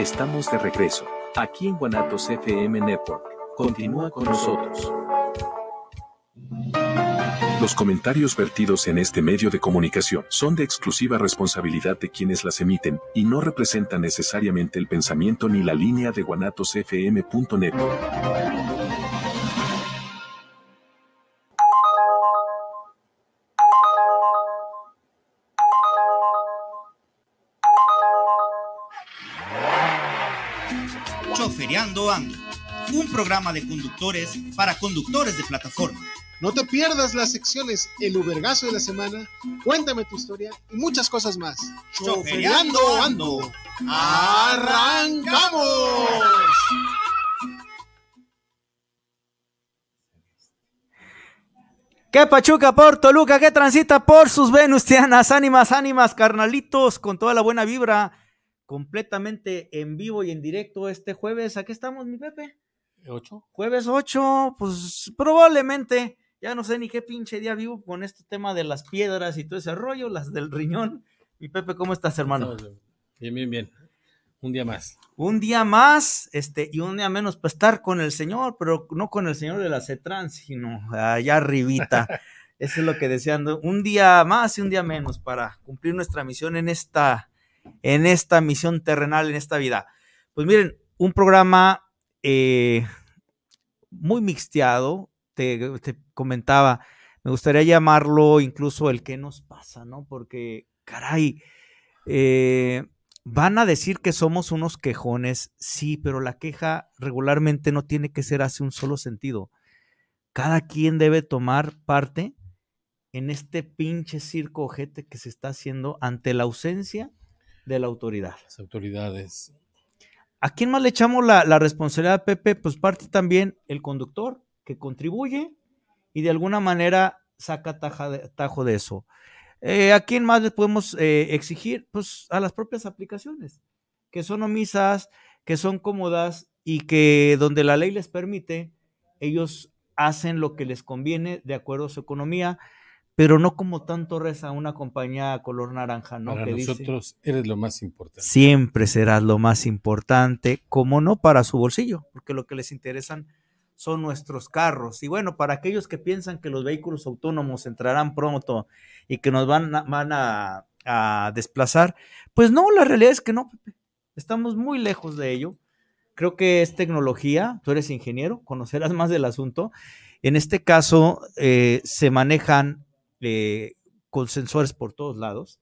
Estamos de regreso, aquí en Guanatos FM Network. Continúa con nosotros. Los comentarios vertidos en este medio de comunicación son de exclusiva responsabilidad de quienes las emiten y no representan necesariamente el pensamiento ni la línea de guanatosfm.net. Ando un programa de conductores para conductores de plataforma. No te pierdas las secciones El Ubergazo de la Semana, Cuéntame tu historia y muchas cosas más. Ando, ¡arrancamos! ¿Qué pachuca por Toluca? ¿Qué transita por sus venustianas ánimas, ánimas, carnalitos? Con toda la buena vibra completamente en vivo y en directo este jueves. ¿A qué estamos, mi Pepe? Ocho. Jueves 8, pues probablemente, ya no sé ni qué pinche día vivo con este tema de las piedras y todo ese rollo, las del riñón. Mi Pepe, ¿cómo estás, hermano? Bien, bien, bien. Un día más. Un día más, este, y un día menos para estar con el Señor, pero no con el Señor de la CETRAN, sino allá arribita. Eso es lo que deseando. Un día más y un día menos para cumplir nuestra misión en esta en esta misión terrenal, en esta vida. Pues miren, un programa eh, muy mixteado, te, comentaba, me gustaría llamarlo incluso el que nos pasa, ¿no? Porque, caray, eh, van a decir que somos unos quejones, sí, pero la queja regularmente no tiene que ser hace un solo sentido. Cada quien debe tomar parte en este pinche circo ojete que se está haciendo ante la ausencia de la autoridad. Las autoridades. ¿A quién más le echamos la, la responsabilidad, Pepe? Pues parte también el conductor, que contribuye y de alguna manera saca tajo de eso. Eh, ¿A quién más le podemos eh, exigir? Pues a las propias aplicaciones, que son omisas, que son cómodas y que donde la ley les permite, ellos hacen lo que les conviene de acuerdo a su economía pero no como tanto reza una compañía color naranja, ¿no? Para nosotros eres lo más importante. Siempre serás lo más importante, como no para su bolsillo, porque lo que les interesan son nuestros carros. Y bueno, para aquellos que piensan que los vehículos autónomos entrarán pronto y que nos van a, a, desplazar, pues no, la realidad es que no, estamos muy lejos de ello. Creo que es tecnología, tú eres ingeniero, conocerás más del asunto. En este caso, eh, se manejan eh, con sensores por todos lados.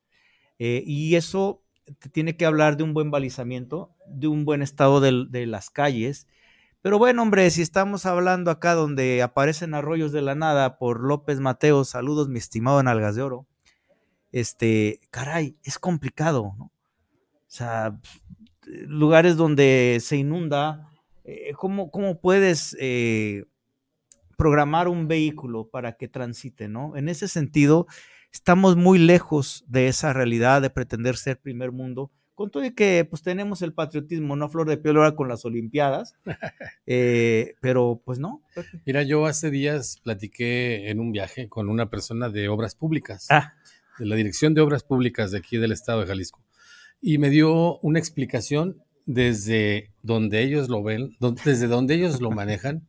Eh, y eso te tiene que hablar de un buen balizamiento, de un buen estado de, las calles. Pero bueno, hombre, si estamos hablando acá donde aparecen arroyos de la nada por López Mateo, saludos, mi estimado Algas de Oro. Este, caray, es complicado, ¿no? O sea, lugares donde se inunda, eh, ¿cómo, puedes programar un vehículo para que transite, ¿no? En ese sentido, estamos muy lejos de esa realidad de pretender ser primer mundo, con todo y que pues tenemos el patriotismo, no flor de piel ahora con las Olimpiadas, eh, pero pues no. Mira, yo hace días platiqué en un viaje con una persona de Obras Públicas, ah. de la Dirección de Obras Públicas de aquí del estado de Jalisco, y me dio una explicación desde donde ellos lo ven, desde donde ellos lo manejan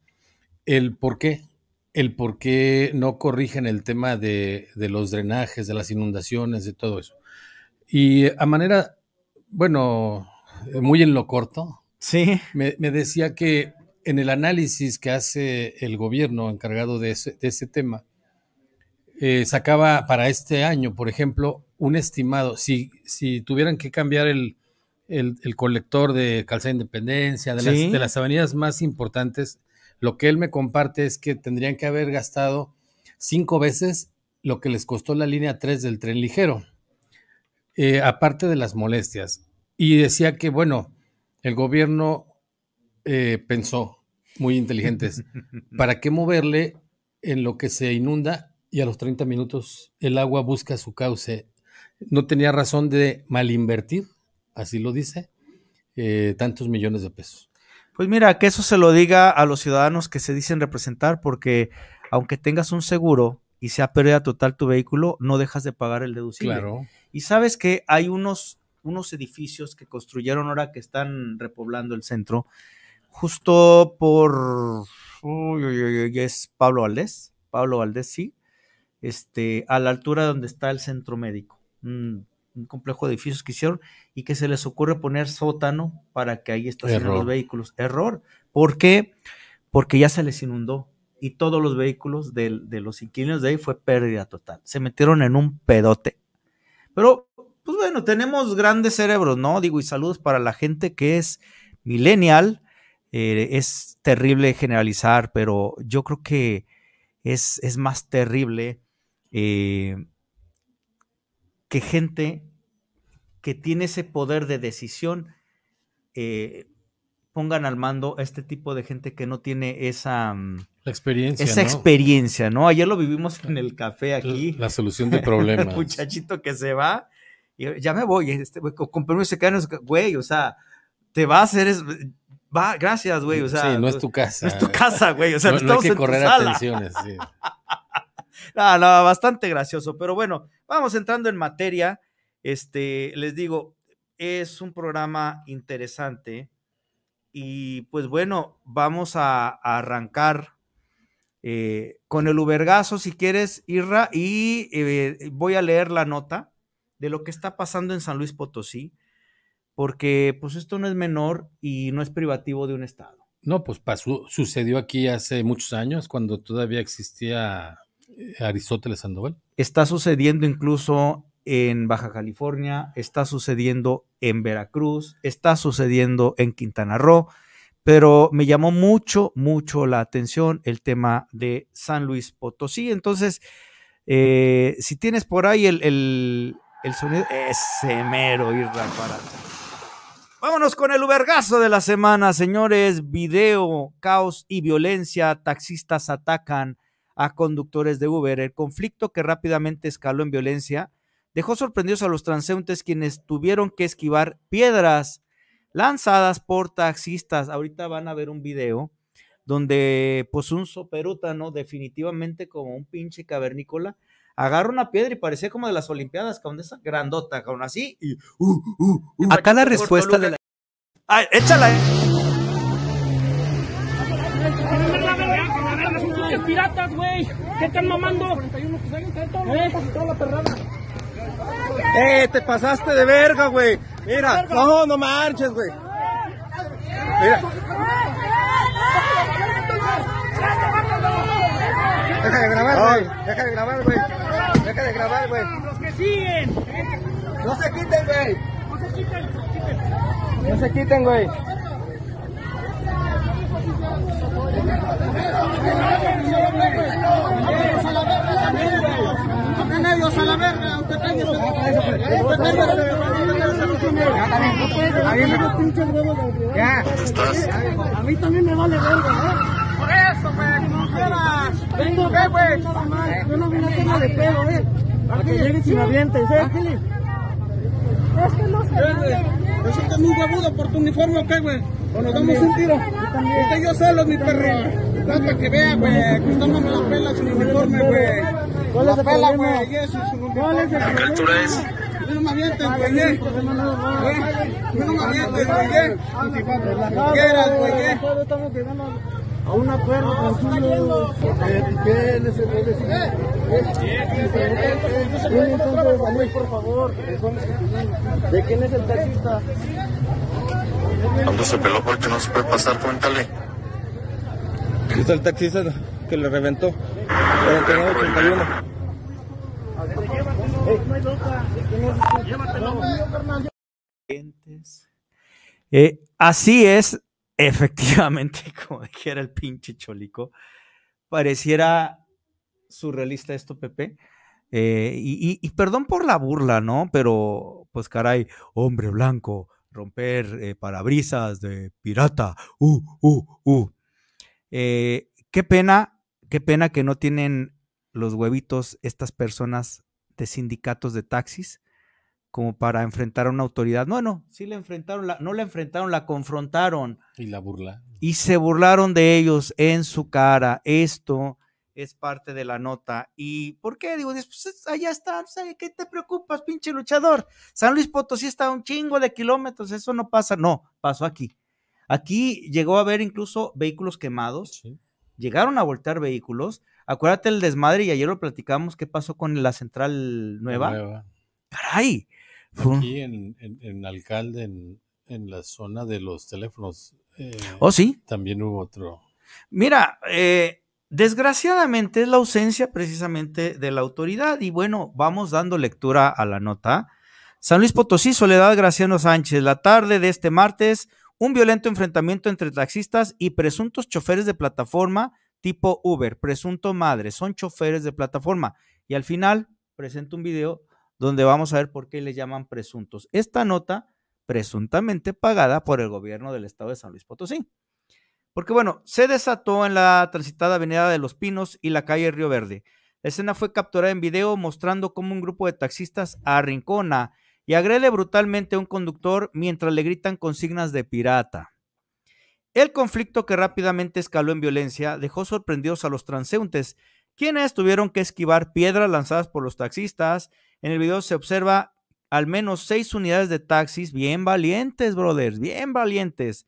el por qué, el por qué no corrigen el tema de, los drenajes, de las inundaciones, de todo eso. Y a manera, bueno, muy en lo corto, sí. me, decía que en el análisis que hace el gobierno encargado de ese, tema, eh, sacaba para este año, por ejemplo, un estimado, si, tuvieran que cambiar el, colector de Calzada Independencia, de, las, de, las, avenidas más importantes, lo que él me comparte es que tendrían que haber gastado cinco veces lo que les costó la línea 3 del tren ligero, eh, aparte de las molestias. Y decía que, bueno, el gobierno eh, pensó, muy inteligentes, ¿para qué moverle en lo que se inunda y a los 30 minutos el agua busca su cauce? No tenía razón de malinvertir, así lo dice, eh, tantos millones de pesos. Pues mira, que eso se lo diga a los ciudadanos que se dicen representar, porque aunque tengas un seguro y sea pérdida total tu vehículo, no dejas de pagar el deducible. Claro. Y sabes que hay unos, unos edificios que construyeron ahora que están repoblando el centro, justo por. Uy, es Pablo Valdés. Pablo Valdés, sí. Este, a la altura donde está el centro médico. Mm un complejo de edificios que hicieron y que se les ocurre poner sótano para que ahí estén los vehículos. Error. ¿Por qué? Porque ya se les inundó y todos los vehículos de, los inquilinos de ahí fue pérdida total. Se metieron en un pedote. Pero, pues bueno, tenemos grandes cerebros, ¿no? Digo, y saludos para la gente que es millennial. Eh, es terrible generalizar, pero yo creo que es, es más terrible eh, que gente que tiene ese poder de decisión eh, pongan al mando a este tipo de gente que no tiene esa mm, experiencia. Esa ¿no? experiencia, ¿no? Ayer lo vivimos en el café aquí. La, solución de problemas. el muchachito que se va, ya me voy, este, con permiso de quedan, güey, o sea, te vas, eres, va, gracias, güey, o sea. Sí, no es pues, tu casa. No es tu casa, güey, o sea, no, hay que correr sí. no, bastante gracioso, pero bueno, vamos entrando en materia. Este, les digo, es un programa interesante y pues bueno, vamos a, arrancar eh, con el ubergazo si quieres, Irra, y eh, voy a leer la nota de lo que está pasando en San Luis Potosí, porque pues esto no es menor y no es privativo de un Estado. No, pues pasó, sucedió aquí hace muchos años, cuando todavía existía Aristóteles Sandoval. Está sucediendo incluso en Baja California, está sucediendo en Veracruz, está sucediendo en Quintana Roo, pero me llamó mucho, mucho la atención el tema de San Luis Potosí. Entonces, eh, si tienes por ahí el, el, el sonido, ese mero Vámonos con el ubergazo de la semana, señores. Video, caos y violencia. Taxistas atacan a conductores de Uber. El conflicto que rápidamente escaló en violencia dejó sorprendidos a los transeúntes quienes tuvieron que esquivar piedras lanzadas por taxistas. Ahorita van a ver un video donde pues un soperútano definitivamente como un pinche cavernícola agarra una piedra y parecía como de las olimpiadas, con esa grandota, con así y uh, uh, uh, acá la respuesta de la Ay, échala. Eh piratas, güey. ¿Qué están mamando? ¿Eh? eh, te pasaste de verga, güey. Mira, no, no marches, güey. Mira. Deja de grabar, güey. Deja de grabar, güey. Deja de grabar, güey. Los que siguen. ¿eh? No se quiten, güey. No se quiten. No se quiten, güey a la A mí también me vale verga, ¿eh? Por eso, pues, no quieras. Vengo, ve, pues. Yo no vine a hacerle de pedo, ¿eh? Para que llegues y me avientes, ¿eh? Es que no se muy eh, agudo por tu uniforme, ¿ok, güey? O nos damos un tiro. Este yo solo, mi perro. Para que vea, güey, que pela uniforme, güey. ¿Cuál es la pela, güey? es? no me avientes, güey. ¿eh? no me avientes, güey. ¿eh? a un acuerdo con suyo que es les entonces a Luis, por favor, ¿de quién es el taxista? Cuando se peló porque no se puede pasar, cuéntale. Es el taxista que le reventó. 4981. Eh, así es, Efectivamente, como dijera el pinche cholico, pareciera surrealista esto, Pepe. Eh, y, perdón por la burla, ¿no? Pero, pues caray, hombre blanco, romper eh, parabrisas de pirata, uh, uh, uh. Eh, qué pena, qué pena que no tienen los huevitos estas personas de sindicatos de taxis como para enfrentar a una autoridad. bueno, sí la enfrentaron, no la enfrentaron, la confrontaron. Y la burla. Y se burlaron de ellos en su cara. Esto es parte de la nota. ¿Y por qué? Digo, pues, allá está, pues, ¿qué te preocupas, pinche luchador? San Luis Potosí está a un chingo de kilómetros, eso no pasa. No, pasó aquí. Aquí llegó a haber incluso vehículos quemados, llegaron a voltear vehículos. Acuérdate el desmadre y ayer lo platicamos, ¿qué pasó con la central nueva? nueva. Caray, Aquí en, en, Alcalde, en, la zona de los teléfonos. Eh, ¿Oh, sí? También hubo otro. Mira, eh, desgraciadamente es la ausencia precisamente de la autoridad. Y bueno, vamos dando lectura a la nota. San Luis Potosí, Soledad Graciano Sánchez. La tarde de este martes, un violento enfrentamiento entre taxistas y presuntos choferes de plataforma tipo Uber. Presunto madre, son choferes de plataforma. Y al final presento un video donde vamos a ver por qué le llaman presuntos. Esta nota presuntamente pagada por el gobierno del estado de San Luis Potosí. Porque bueno, se desató en la transitada avenida de Los Pinos y la calle Río Verde. La escena fue capturada en video mostrando cómo un grupo de taxistas arrincona y agrede brutalmente a un conductor mientras le gritan consignas de pirata. El conflicto que rápidamente escaló en violencia dejó sorprendidos a los transeúntes, quienes tuvieron que esquivar piedras lanzadas por los taxistas en el video se observa al menos seis unidades de taxis bien valientes, brothers, bien valientes,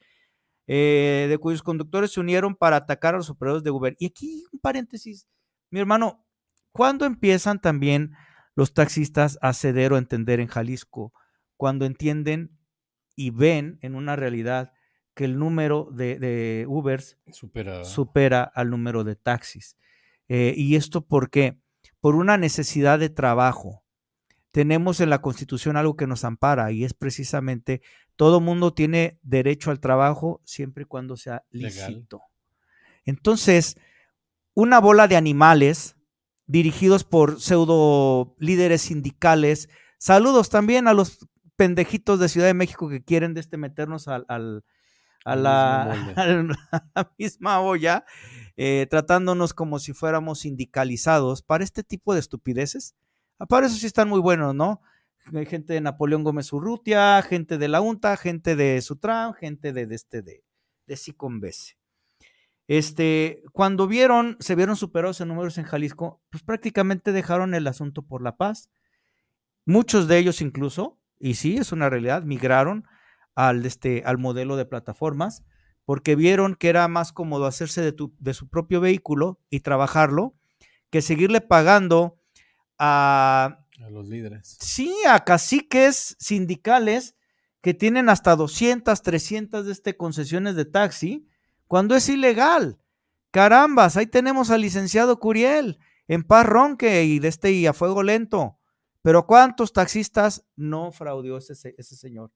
eh, de cuyos conductores se unieron para atacar a los operadores de Uber. Y aquí un paréntesis, mi hermano, ¿cuándo empiezan también los taxistas a ceder o entender en Jalisco? Cuando entienden y ven en una realidad que el número de, Ubers supera. al número de taxis. Eh, ¿Y esto por qué? Por una necesidad de trabajo tenemos en la Constitución algo que nos ampara y es precisamente todo mundo tiene derecho al trabajo siempre y cuando sea lícito. Entonces, una bola de animales dirigidos por pseudo líderes sindicales. Saludos también a los pendejitos de Ciudad de México que quieren de este meternos al, a, la, misma olla, eh, tratándonos como si fuéramos sindicalizados para este tipo de estupideces Aparte, ah, eso sí están muy buenos, ¿no? Hay eh, gente de Napoleón Gómez Urrutia, gente de la UNTA, gente de Sutram, gente de, de este de, Este, cuando vieron, se vieron superados en números en Jalisco, pues prácticamente dejaron el asunto por la paz. Muchos de ellos incluso, y sí, es una realidad, migraron al, este, al modelo de plataformas porque vieron que era más cómodo hacerse de, de su propio vehículo y trabajarlo que seguirle pagando a... los líderes. Sí, a caciques sindicales que tienen hasta 200, 300 de este concesiones de taxi, cuando es ilegal. Carambas, ahí tenemos al licenciado Curiel, en paz ronque y de este y a fuego lento. Pero ¿cuántos taxistas no fraudió ese, señor?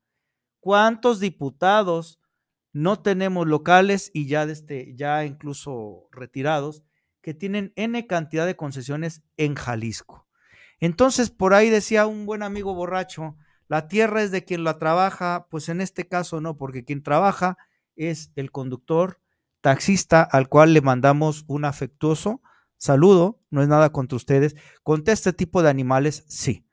¿Cuántos diputados no tenemos locales y ya, este, ya incluso retirados que tienen N cantidad de concesiones en Jalisco? Entonces, por ahí decía un buen amigo borracho, la tierra es de quien la trabaja, pues en este caso no, porque quien trabaja es el conductor, taxista, al cual le mandamos un afectuoso saludo, no es nada contra ustedes. Contra este tipo de animales, sí.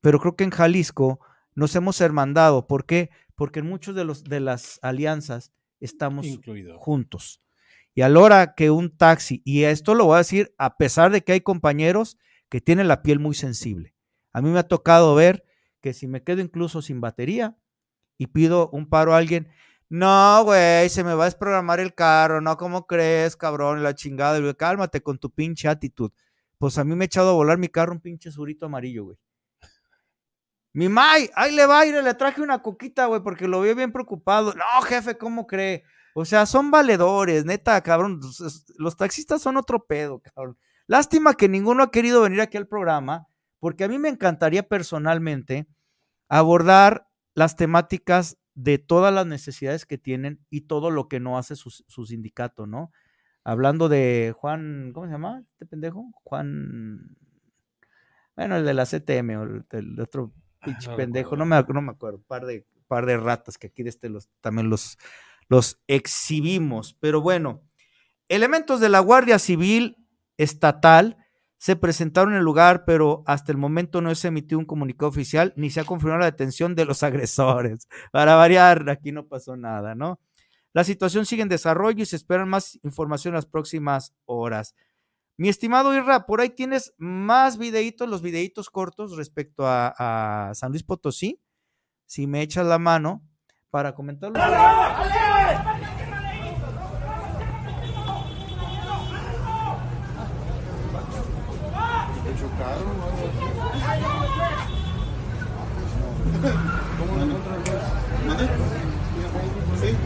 Pero creo que en Jalisco nos hemos hermandado. ¿Por qué? Porque en muchos de, los, de las alianzas estamos juntos. Y a la hora que un taxi, y esto lo voy a decir a pesar de que hay compañeros que tiene la piel muy sensible. A mí me ha tocado ver que si me quedo incluso sin batería y pido un paro a alguien, no, güey, se me va a desprogramar el carro, no, ¿cómo crees, cabrón? La chingada, güey, cálmate con tu pinche actitud. Pues a mí me ha echado a volar mi carro un pinche surito amarillo, güey. Mi May, ahí le va, aire, le traje una coquita, güey, porque lo vi bien preocupado. No, jefe, ¿cómo cree? O sea, son valedores, neta, cabrón. Los taxistas son otro pedo, cabrón. Lástima que ninguno ha querido venir aquí al programa, porque a mí me encantaría personalmente abordar las temáticas de todas las necesidades que tienen y todo lo que no hace su, sindicato, ¿no? Hablando de Juan, ¿cómo se llama este pendejo? Juan, bueno, el de la CTM o el, otro ah, pinche pendejo, no me, me acuerdo, par de, par de ratas que aquí este también los, los exhibimos, pero bueno, elementos de la Guardia Civil estatal se presentaron en el lugar, pero hasta el momento no se emitió un comunicado oficial ni se ha confirmado la detención de los agresores. Para variar, aquí no pasó nada, ¿no? La situación sigue en desarrollo y se esperan más información en las próximas horas. Mi estimado Irra, por ahí tienes más videitos, los videitos cortos respecto a, San Luis Potosí. Si me echas la mano para comentarlo. ¡Ale, ¿Cómo lo encuentro el box? ¿Mande? Sí.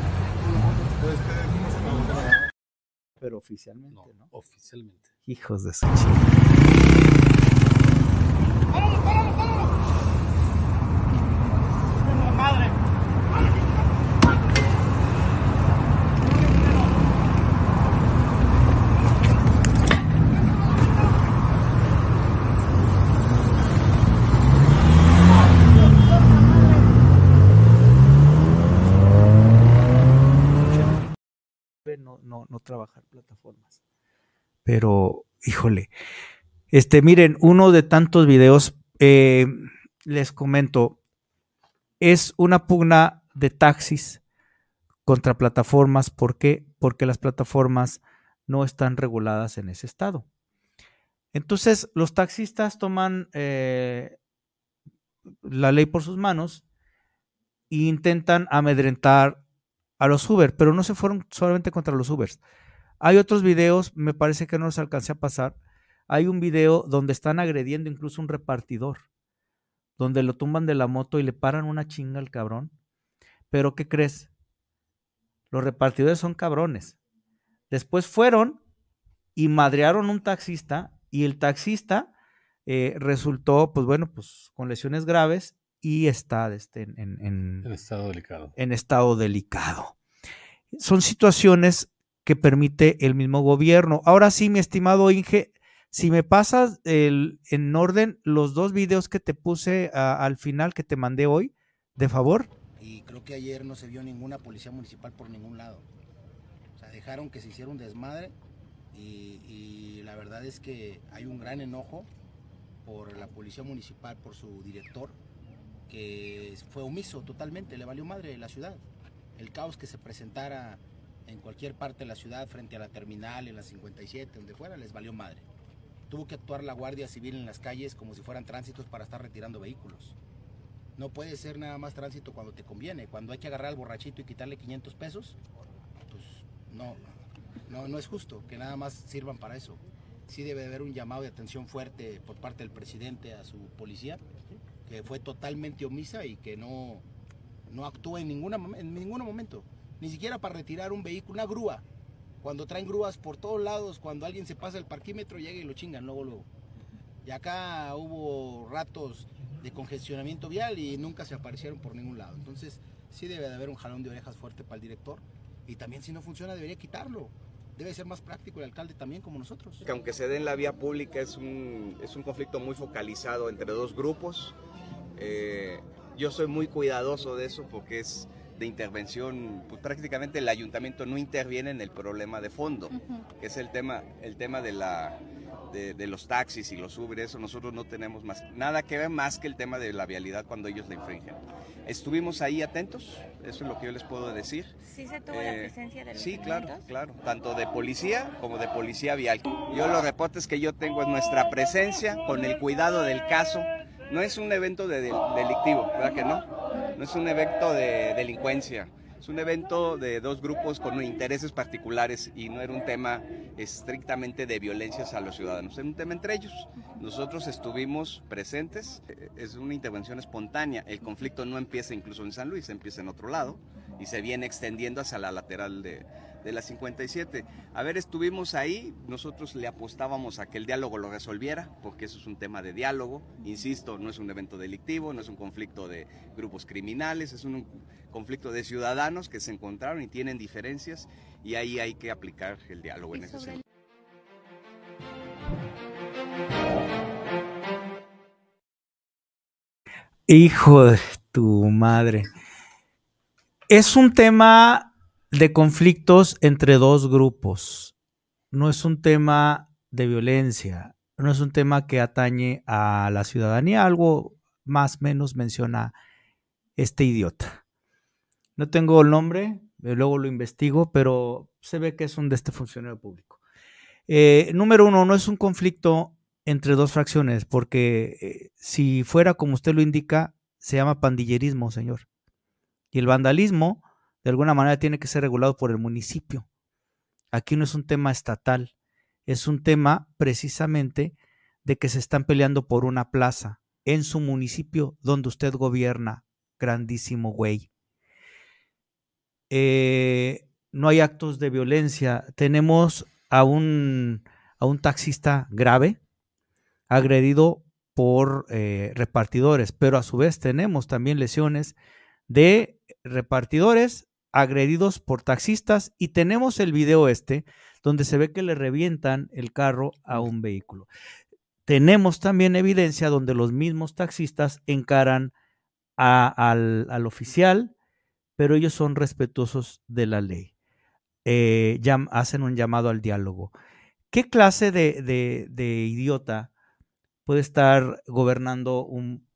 Pero oficialmente, ¿no? ¿no? Oficialmente. Hijos de su chico. ¡Páralo, páralo, páralo! ¡Madre! trabajar plataformas. Pero, híjole. Este, miren, uno de tantos videos, eh, les comento, es una pugna de taxis contra plataformas. ¿Por qué? Porque las plataformas no están reguladas en ese estado. Entonces, los taxistas toman eh, la ley por sus manos e intentan amedrentar a los Uber, pero no se fueron solamente contra los Ubers. Hay otros videos, me parece que no los alcancé a pasar. Hay un video donde están agrediendo incluso un repartidor, donde lo tumban de la moto y le paran una chinga al cabrón. Pero ¿qué crees? Los repartidores son cabrones. Después fueron y madrearon un taxista y el taxista eh, resultó, pues bueno, pues con lesiones graves y está este, en, en, estado delicado. en estado delicado. Son situaciones que permite el mismo gobierno. Ahora sí, mi estimado Inge, si me pasas en orden los dos videos que te puse al final que te mandé hoy, de favor. Y creo que ayer no se vio ninguna policía municipal por ningún lado. O sea, dejaron que se hiciera un desmadre y, y la verdad es que hay un gran enojo por la policía municipal, por su director, que fue omiso totalmente, le valió madre la ciudad. El caos que se presentara en cualquier parte de la ciudad, frente a la terminal, en la 57, donde fuera, les valió madre. Tuvo que actuar la Guardia Civil en las calles como si fueran tránsitos para estar retirando vehículos. No puede ser nada más tránsito cuando te conviene. Cuando hay que agarrar al borrachito y quitarle 500 pesos, pues no, no, no es justo que nada más sirvan para eso. Sí debe haber un llamado de atención fuerte por parte del presidente a su policía que fue totalmente omisa y que no, no actuó en, ninguna, en ningún momento, ni siquiera para retirar un vehículo, una grúa. Cuando traen grúas por todos lados, cuando alguien se pasa el parquímetro, llega y lo chingan luego, luego. Y acá hubo ratos de congestionamiento vial y nunca se aparecieron por ningún lado. Entonces, sí debe de haber un jalón de orejas fuerte para el director. Y también si no funciona, debería quitarlo. Debe ser más práctico el alcalde también como nosotros. Que aunque se dé en la vía pública es un, es un conflicto muy focalizado entre dos grupos eh, yo soy muy cuidadoso de eso porque es de intervención, pues prácticamente el ayuntamiento no interviene en el problema de fondo, que es el tema, el tema de, la, de, los taxis y los Uber, eso nosotros no tenemos más, nada que ver más que el tema de la vialidad cuando ellos la infringen. Estuvimos ahí atentos, eso es lo que yo les puedo decir. Sí se tuvo la eh, presencia de los Sí, claro, claro, tanto de policía como de policía vial. Yo los reportes que yo tengo es nuestra presencia con el cuidado del caso, no es un evento de, delictivo, ¿verdad que no? No es un evento de delincuencia. Es un evento de dos grupos con intereses particulares y no era un tema estrictamente de violencias a los ciudadanos, era un tema entre ellos. Nosotros estuvimos presentes, es una intervención espontánea, el conflicto no empieza incluso en San Luis, empieza en otro lado y se viene extendiendo hacia la lateral de, de las 57. A ver, estuvimos ahí, nosotros le apostábamos a que el diálogo lo resolviera, porque eso es un tema de diálogo, insisto, no es un evento delictivo, no es un conflicto de grupos criminales, es un conflicto de ciudadanos que se encontraron y tienen diferencias y ahí hay que aplicar el diálogo en ese sentido. Hijo de tu madre. Es un tema de conflictos entre dos grupos. No es un tema de violencia, no es un tema que atañe a la ciudadanía, algo más menos menciona este idiota. No tengo el nombre, eh, luego lo investigo, pero se ve que es un de este funcionario público. Eh, número uno, no es un conflicto entre dos fracciones, porque eh, si fuera como usted lo indica, se llama pandillerismo, señor. Y el vandalismo de alguna manera tiene que ser regulado por el municipio. Aquí no es un tema estatal, es un tema precisamente de que se están peleando por una plaza en su municipio donde usted gobierna. Grandísimo güey. Eh, no hay actos de violencia. Tenemos a un, a un taxista grave, agredido por eh, repartidores, pero a su vez tenemos también lesiones de repartidores agredidos por taxistas y tenemos el video este donde se ve que le revientan el carro a un vehículo. Tenemos también evidencia donde los mismos taxistas encaran al, oficial, pero ellos son respetuosos de la ley. Eh, hacen un llamado al diálogo. ¿Qué clase de, de idiota puede estar gobernando un,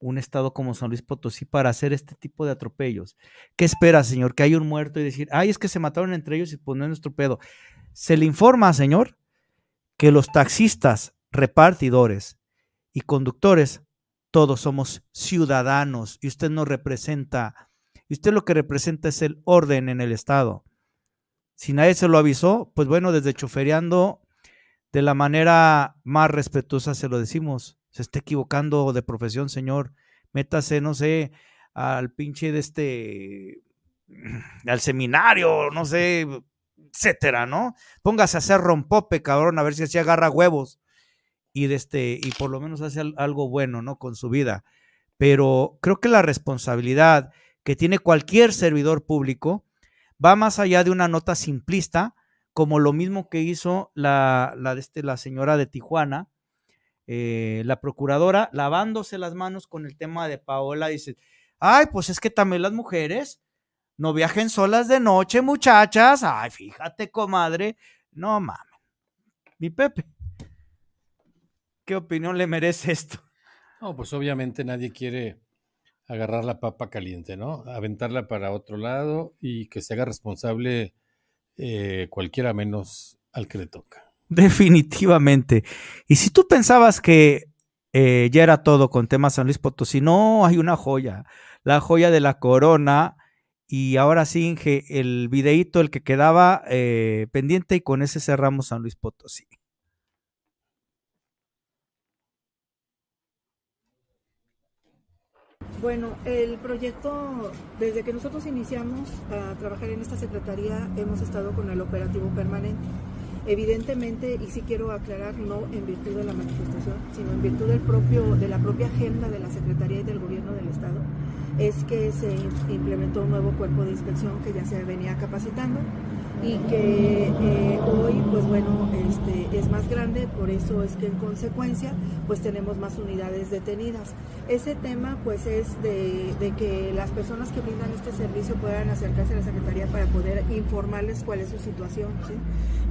un estado como San Luis Potosí para hacer este tipo de atropellos. ¿Qué espera, señor? Que hay un muerto y decir, ay, es que se mataron entre ellos y poner pues nuestro pedo. Se le informa, señor, que los taxistas, repartidores y conductores, todos somos ciudadanos y usted no representa, y usted lo que representa es el orden en el Estado. Si nadie se lo avisó, pues bueno, desde chofereando, de la manera más respetuosa se lo decimos se está equivocando de profesión, señor. Métase, no sé, al pinche de este, al seminario, no sé, etcétera, ¿no? Póngase a hacer rompope, cabrón, a ver si así agarra huevos y, de este, y por lo menos hace algo bueno, ¿no? Con su vida. Pero creo que la responsabilidad que tiene cualquier servidor público va más allá de una nota simplista, como lo mismo que hizo la, la este, señora de Tijuana, eh, la procuradora lavándose las manos con el tema de Paola, dice, ay, pues es que también las mujeres no viajen solas de noche, muchachas, ay, fíjate, comadre, no mames. Mi Pepe, ¿qué opinión le merece esto? No, pues obviamente nadie quiere agarrar la papa caliente, ¿no? Aventarla para otro lado y que se haga responsable eh, cualquiera menos al que le toca. Definitivamente. Y si tú pensabas que eh, ya era todo con temas San Luis Potosí, no, hay una joya, la joya de la corona. Y ahora sí, Inge, el videíto, el que quedaba eh, pendiente y con ese cerramos San Luis Potosí. Bueno, el proyecto, desde que nosotros iniciamos a trabajar en esta secretaría, hemos estado con el operativo permanente Evidentemente, y sí quiero aclarar, no en virtud de la manifestación, sino en virtud del propio, de la propia agenda de la Secretaría y del Gobierno del Estado, es que se implementó un nuevo cuerpo de inspección que ya se venía capacitando y que eh, hoy pues bueno este, es más grande por eso es que en consecuencia pues tenemos más unidades detenidas ese tema pues es de, que las personas que brindan este servicio puedan acercarse a la secretaría para poder informarles cuál es su situación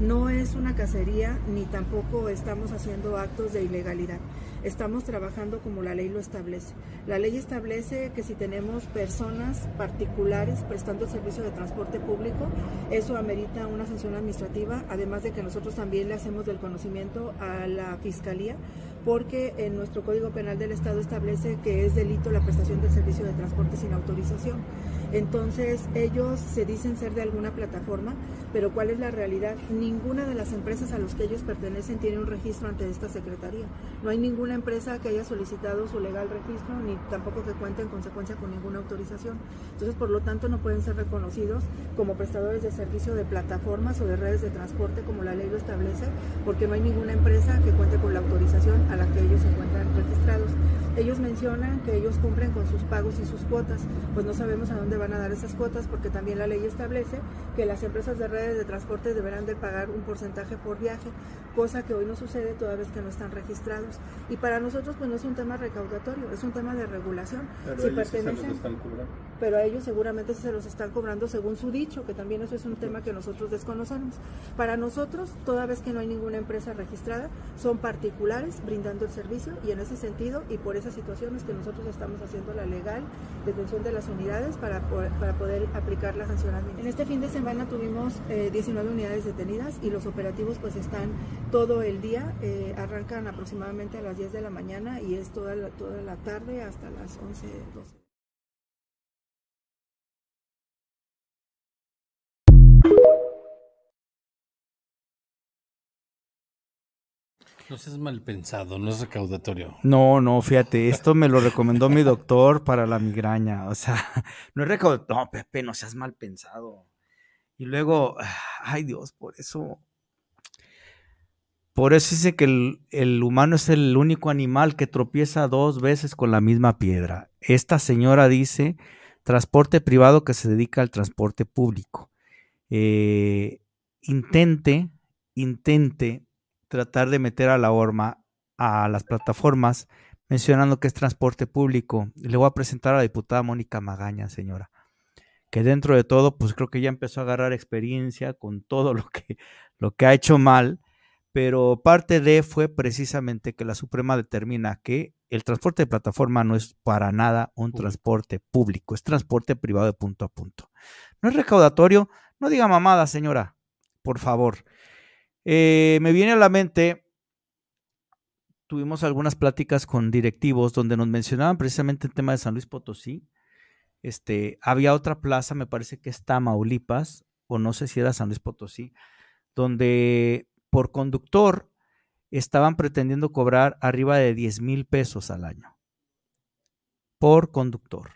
no es una cacería ni tampoco estamos haciendo actos de ilegalidad estamos trabajando como la ley lo establece. La ley establece que si tenemos personas particulares prestando servicio de transporte público, eso amerita una sanción administrativa, además de que nosotros también le hacemos del conocimiento a la Fiscalía porque en nuestro Código Penal del Estado establece que es delito la prestación del servicio de transporte sin autorización. Entonces, ellos se dicen ser de alguna plataforma, pero ¿cuál es la realidad? Ninguna de las empresas a las que ellos pertenecen tiene un registro ante esta Secretaría. No hay ninguna empresa que haya solicitado su legal registro, ni tampoco que cuente en consecuencia con ninguna autorización. Entonces, por lo tanto, no pueden ser reconocidos como prestadores de servicio de plataformas o de redes de transporte como la ley lo establece, porque no hay ninguna empresa que cuente con la autorización la que ellos se encuentran registrados. Ellos mencionan que ellos cumplen con sus pagos y sus cuotas, pues no sabemos a dónde van a dar esas cuotas porque también la ley establece que las empresas de redes de transporte deberán de pagar un porcentaje por viaje, cosa que hoy no sucede toda vez que no están registrados. Y para nosotros pues no es un tema recaudatorio, es un tema de regulación. Pero a ellos seguramente se los están cobrando según su dicho, que también eso es un tema que nosotros desconocemos. Para nosotros, toda vez que no hay ninguna empresa registrada, son particulares brindando dando el servicio y en ese sentido y por esas situaciones que nosotros estamos haciendo la legal detención de las unidades para, poder aplicar la sanción En este fin de semana tuvimos 19 eh, unidades detenidas y los operativos pues están todo el día, eh, arrancan aproximadamente a las 10 de la mañana y es toda la, toda la tarde hasta las 11, 12. No seas mal pensado, no es recaudatorio. No, no, fíjate, esto me lo recomendó mi doctor para la migraña. O sea, no es recaudatorio. No, Pepe, no seas mal pensado. Y luego, ay Dios, por eso. Por eso dice que el, humano es el único animal que tropieza dos veces con la misma piedra. Esta señora dice transporte privado que se dedica al transporte público. Eh, intente, intente tratar de meter a la horma a las plataformas mencionando que es transporte público. Le voy a presentar a la diputada Mónica Magaña, señora, que dentro de todo, pues creo que ya empezó a agarrar experiencia con todo lo que, lo que ha hecho mal, pero parte de fue precisamente que la Suprema determina que el transporte de plataforma no es para nada un transporte público, es transporte privado de punto a punto. No es recaudatorio, no diga mamada, señora, por favor. Eh, me viene a la mente, tuvimos algunas pláticas con directivos donde nos mencionaban precisamente el tema de San Luis Potosí. Este, había otra plaza, me parece que está Maulipas, o no sé si era San Luis Potosí, donde por conductor estaban pretendiendo cobrar arriba de 10 mil pesos al año por conductor.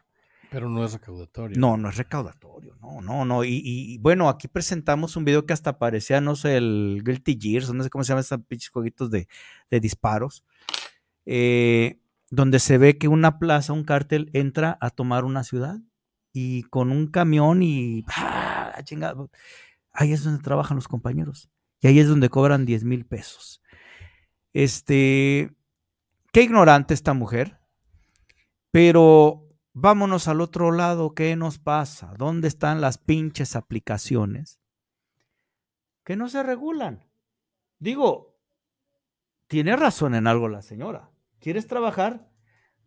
Pero no es recaudatorio. No, no es recaudatorio, no, no, no. Y, bueno, aquí presentamos un video que hasta parecía, no sé, el Guilty Gears, no sé cómo se llaman esos pinches jueguitos de, disparos, eh, donde se ve que una plaza, un cártel entra a tomar una ciudad y con un camión y... ¡ah, ahí es donde trabajan los compañeros. Y ahí es donde cobran 10 mil pesos. Este, qué ignorante esta mujer, pero Vámonos al otro lado, ¿qué nos pasa? ¿Dónde están las pinches aplicaciones? Que no se regulan. Digo, tiene razón en algo la señora. ¿Quieres trabajar?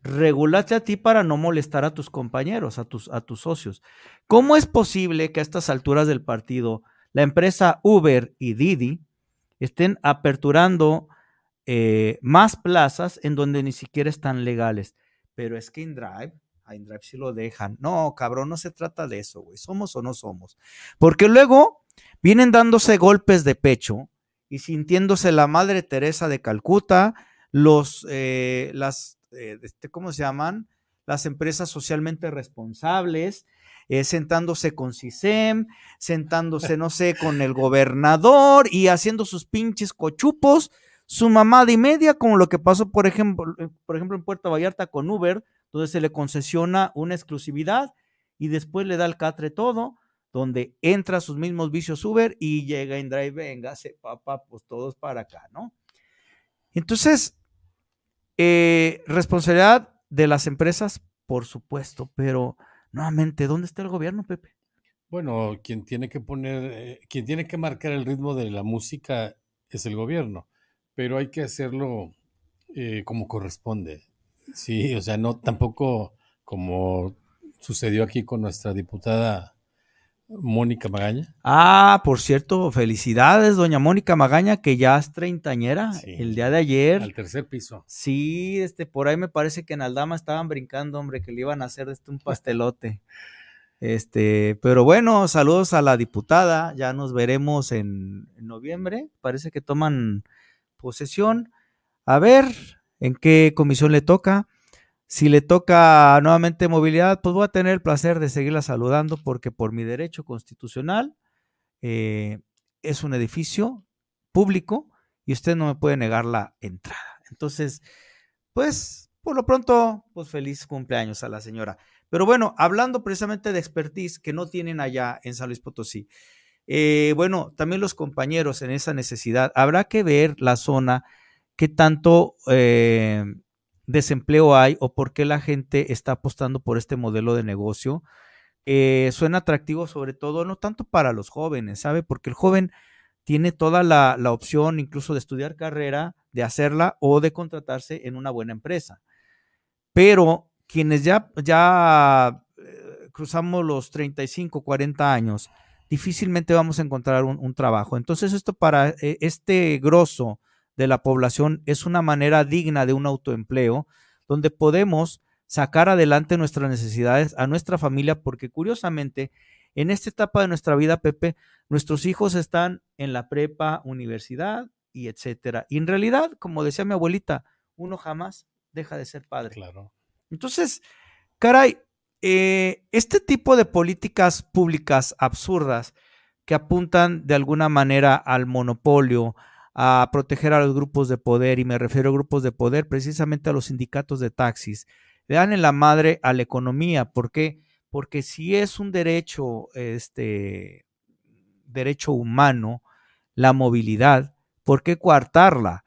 Regulate a ti para no molestar a tus compañeros, a tus, a tus socios. ¿Cómo es posible que a estas alturas del partido la empresa Uber y Didi estén aperturando eh, más plazas en donde ni siquiera están legales? Pero es que a si lo dejan. No, cabrón, no se trata de eso, güey. Somos o no somos. Porque luego vienen dándose golpes de pecho y sintiéndose la madre Teresa de Calcuta, los, eh, las, eh, este, ¿cómo se llaman? Las empresas socialmente responsables, eh, sentándose con CISEM, sentándose, no sé, con el gobernador y haciendo sus pinches cochupos, su mamada y media, como lo que pasó, por ejemplo, por ejemplo en Puerto Vallarta con Uber, entonces se le concesiona una exclusividad y después le da el catre todo, donde entra sus mismos vicios Uber y llega drive, venga, se papá, pues todos para acá, ¿no? Entonces, eh, responsabilidad de las empresas, por supuesto, pero nuevamente, ¿dónde está el gobierno, Pepe? Bueno, quien tiene que poner, eh, quien tiene que marcar el ritmo de la música es el gobierno, pero hay que hacerlo eh, como corresponde. Sí, o sea, no tampoco como sucedió aquí con nuestra diputada Mónica Magaña. Ah, por cierto, felicidades, doña Mónica Magaña, que ya es treintañera el día de ayer. Al tercer piso. Sí, este, por ahí me parece que en Aldama estaban brincando, hombre, que le iban a hacer este un pastelote. Este, pero bueno, saludos a la diputada, ya nos veremos en noviembre, parece que toman posesión. A ver, en qué comisión le toca. Si le toca nuevamente movilidad, pues voy a tener el placer de seguirla saludando porque por mi derecho constitucional eh, es un edificio público y usted no me puede negar la entrada. Entonces, pues por lo pronto, pues feliz cumpleaños a la señora. Pero bueno, hablando precisamente de expertise que no tienen allá en San Luis Potosí, eh, bueno, también los compañeros en esa necesidad, habrá que ver la zona qué tanto eh, desempleo hay o por qué la gente está apostando por este modelo de negocio. Eh, suena atractivo sobre todo, no tanto para los jóvenes, ¿sabe? Porque el joven tiene toda la, opción incluso de estudiar carrera, de hacerla o de contratarse en una buena empresa. Pero quienes ya, ya eh, cruzamos los 35, 40 años, difícilmente vamos a encontrar un, trabajo. Entonces esto para este grosso de la población es una manera digna de un autoempleo, donde podemos sacar adelante nuestras necesidades a nuestra familia, porque curiosamente, en esta etapa de nuestra vida, Pepe, nuestros hijos están en la prepa, universidad y etcétera. Y en realidad, como decía mi abuelita, uno jamás deja de ser padre. Claro. Entonces, caray, eh, este tipo de políticas públicas absurdas que apuntan de alguna manera al monopolio, a proteger a los grupos de poder, y me refiero a grupos de poder, precisamente a los sindicatos de taxis. Le dan en la madre a la economía. ¿Por qué? Porque si es un derecho, este, derecho humano, la movilidad, ¿por qué coartarla?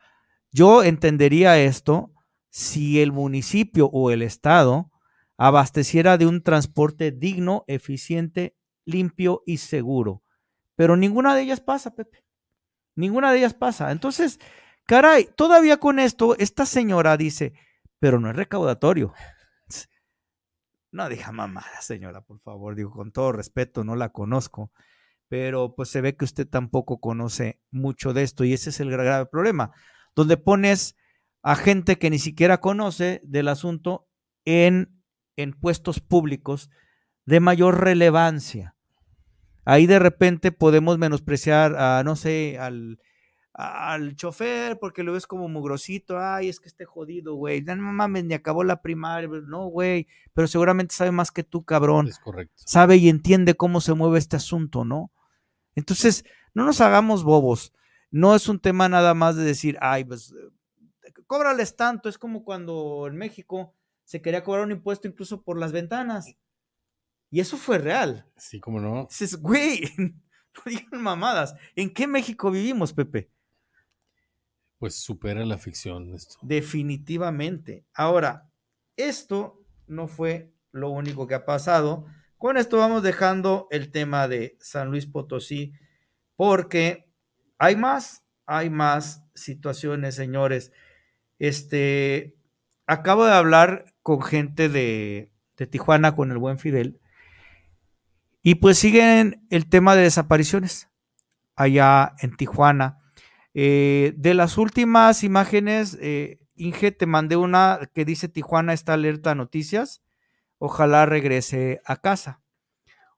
Yo entendería esto si el municipio o el Estado abasteciera de un transporte digno, eficiente, limpio y seguro. Pero ninguna de ellas pasa, Pepe. Ninguna de ellas pasa. Entonces, caray, todavía con esto, esta señora dice, pero no es recaudatorio. No diga mamá, señora, por favor, digo con todo respeto, no la conozco, pero pues se ve que usted tampoco conoce mucho de esto y ese es el grave problema, donde pones a gente que ni siquiera conoce del asunto en, en puestos públicos de mayor relevancia ahí de repente podemos menospreciar a, no sé, al, al chofer porque lo ves como mugrosito, ay, es que esté jodido, güey, no mames, ni acabó la primaria, no, güey, pero seguramente sabe más que tú, cabrón. Es correcto. Sabe y entiende cómo se mueve este asunto, ¿no? Entonces, no nos hagamos bobos. No es un tema nada más de decir, ay, pues, eh, cóbrales tanto. Es como cuando en México se quería cobrar un impuesto incluso por las ventanas. Y eso fue real. Sí, como no. Dices, güey, no digan mamadas. ¿En qué México vivimos, Pepe? Pues supera la ficción esto. Definitivamente. Ahora, esto no fue lo único que ha pasado. Con esto vamos dejando el tema de San Luis Potosí, porque hay más, hay más situaciones, señores. Este, acabo de hablar con gente de Tijuana, con el buen Fidel, y pues siguen el tema de desapariciones allá en Tijuana. Eh, de las últimas imágenes, eh, Inge, te mandé una que dice Tijuana está alerta a noticias. Ojalá regrese a casa.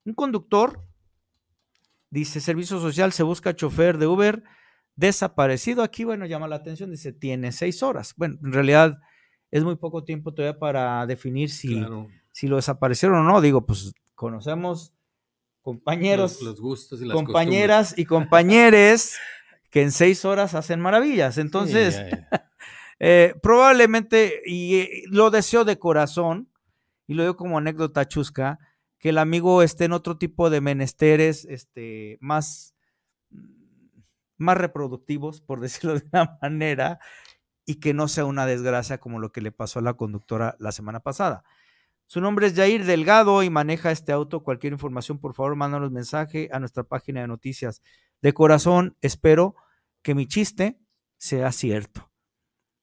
Un conductor, dice Servicio Social, se busca chofer de Uber desaparecido. Aquí, bueno, llama la atención, dice, tiene seis horas. Bueno, en realidad es muy poco tiempo todavía para definir si, si lo desaparecieron o no. Digo, pues conocemos compañeros, los, gustos y compañeras y compañeres que en seis horas hacen maravillas. Entonces, eh, probablemente, y, eh, lo deseo de corazón, y lo digo como anécdota chusca, que el amigo esté en otro tipo de menesteres, este, más, más reproductivos, por decirlo de una manera, y que no sea una desgracia como lo que le pasó a la conductora la semana pasada. Su nombre es Jair Delgado y maneja este auto. Cualquier información, por favor, mándanos mensaje a nuestra página de noticias. De corazón, espero que mi chiste sea cierto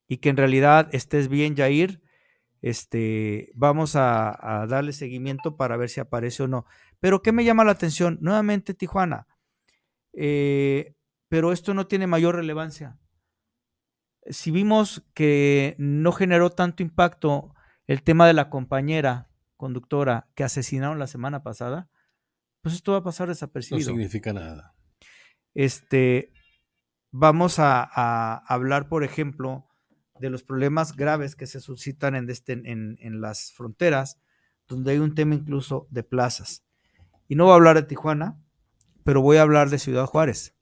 y que en realidad estés bien, Jair. Este, vamos a, darle seguimiento para ver si aparece o no. Pero, ¿qué me llama la atención? Nuevamente, Tijuana. Eh, pero esto no tiene mayor relevancia. Si vimos que no generó tanto impacto el tema de la compañera conductora que asesinaron la semana pasada, pues esto va a pasar desapercibido. No significa nada. Este, vamos a, hablar, por ejemplo, de los problemas graves que se suscitan este, en, en las fronteras, donde hay un tema incluso de plazas. Y no voy a hablar de Tijuana, pero voy a hablar de Ciudad Juárez,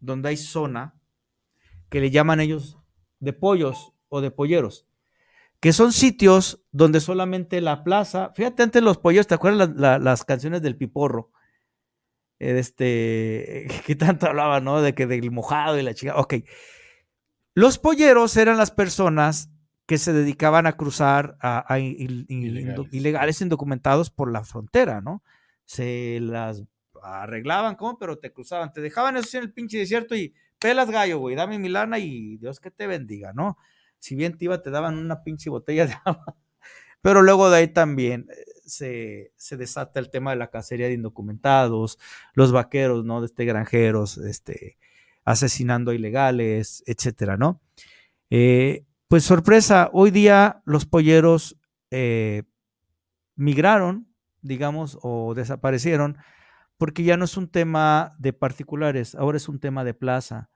donde hay zona que le llaman ellos de pollos o de polleros que son sitios donde solamente la plaza, fíjate antes los pollos, ¿te acuerdas las canciones del piporro? Eh, este, que tanto hablaba, ¿no? De que del mojado y la chica, ok. Los polleros eran las personas que se dedicaban a cruzar a, ilegales. indocumentados por la frontera, ¿no? Se las arreglaban, ¿cómo? Pero te cruzaban, te dejaban eso en el pinche desierto y pelas gallo, güey, dame mi lana y Dios que te bendiga, ¿no? si bien te iba, te daban una pinche botella de agua. Pero luego de ahí también eh, se, desata el tema de la cacería de indocumentados, los vaqueros, ¿no? De este granjeros, este, asesinando a ilegales, etcétera, ¿no? Eh, pues sorpresa, hoy día los polleros eh, migraron, digamos, o desaparecieron, porque ya no es un tema de particulares, ahora es un tema de plaza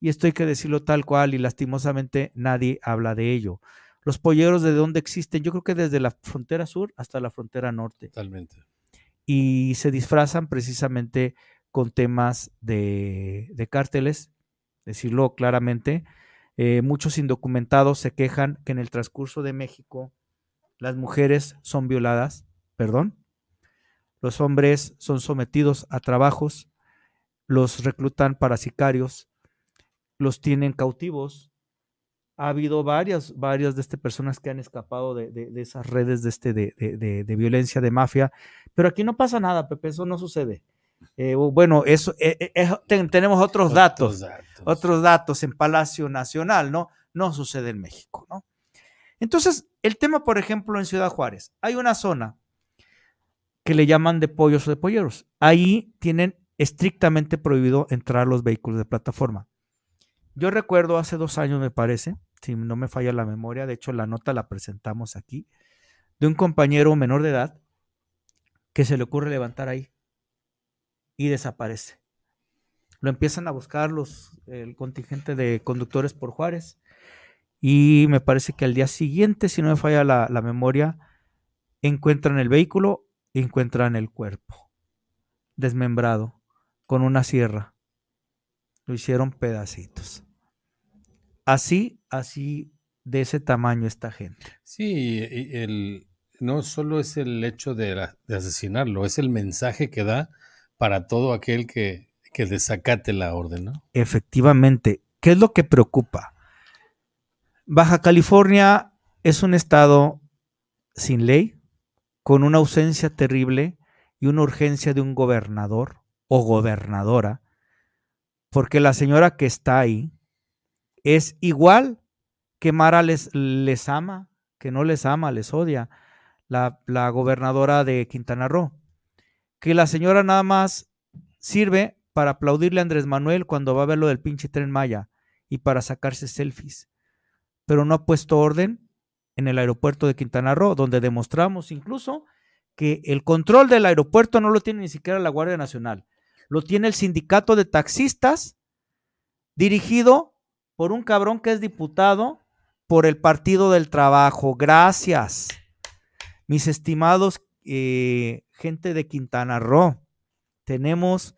y esto hay que decirlo tal cual y lastimosamente nadie habla de ello. Los polleros de dónde existen, yo creo que desde la frontera sur hasta la frontera norte. Totalmente. Y se disfrazan precisamente con temas de, cárteles, decirlo claramente. Eh, muchos indocumentados se quejan que en el transcurso de México las mujeres son violadas, perdón, los hombres son sometidos a trabajos, los reclutan para sicarios, los tienen cautivos. Ha habido varias, varias de estas personas que han escapado de, esas redes de, este, de, violencia, de mafia, pero aquí no pasa nada, Pepe, eso no sucede. Eh, bueno, eso, eh, eh, tenemos otros, datos, datos, otros datos en Palacio Nacional, ¿no? No sucede en México, ¿no? Entonces, el tema, por ejemplo, en Ciudad Juárez, hay una zona que le llaman de pollos o de polleros. Ahí tienen estrictamente prohibido entrar los vehículos de plataforma. Yo recuerdo hace dos años, me parece, si no me falla la memoria, de hecho la nota la presentamos aquí, de un compañero menor de edad que se le ocurre levantar ahí y desaparece. Lo empiezan a buscar los, el contingente de conductores por Juárez y me parece que al día siguiente, si no me falla la, memoria, encuentran el vehículo, y encuentran el cuerpo desmembrado con una sierra lo hicieron pedacitos. Así, así, de ese tamaño esta gente. Sí, el, no solo es el hecho de, asesinarlo, es el mensaje que da para todo aquel que, que desacate la orden, Efectivamente. ¿Qué es lo que preocupa? Baja California es un estado sin ley, con una ausencia terrible y una urgencia de un gobernador o gobernadora porque la señora que está ahí es igual que Mara les, ama, que no les ama, les odia, la, la gobernadora de Quintana Roo, que la señora nada más sirve para aplaudirle a Andrés Manuel cuando va a ver lo del pinche tren Maya y para sacarse selfies, pero no ha puesto orden en el aeropuerto de Quintana Roo, donde demostramos incluso que el control del aeropuerto no lo tiene ni siquiera la Guardia Nacional lo tiene el sindicato de taxistas dirigido por un cabrón que es diputado por el Partido del Trabajo. Gracias, mis estimados eh, gente de Quintana Roo. Tenemos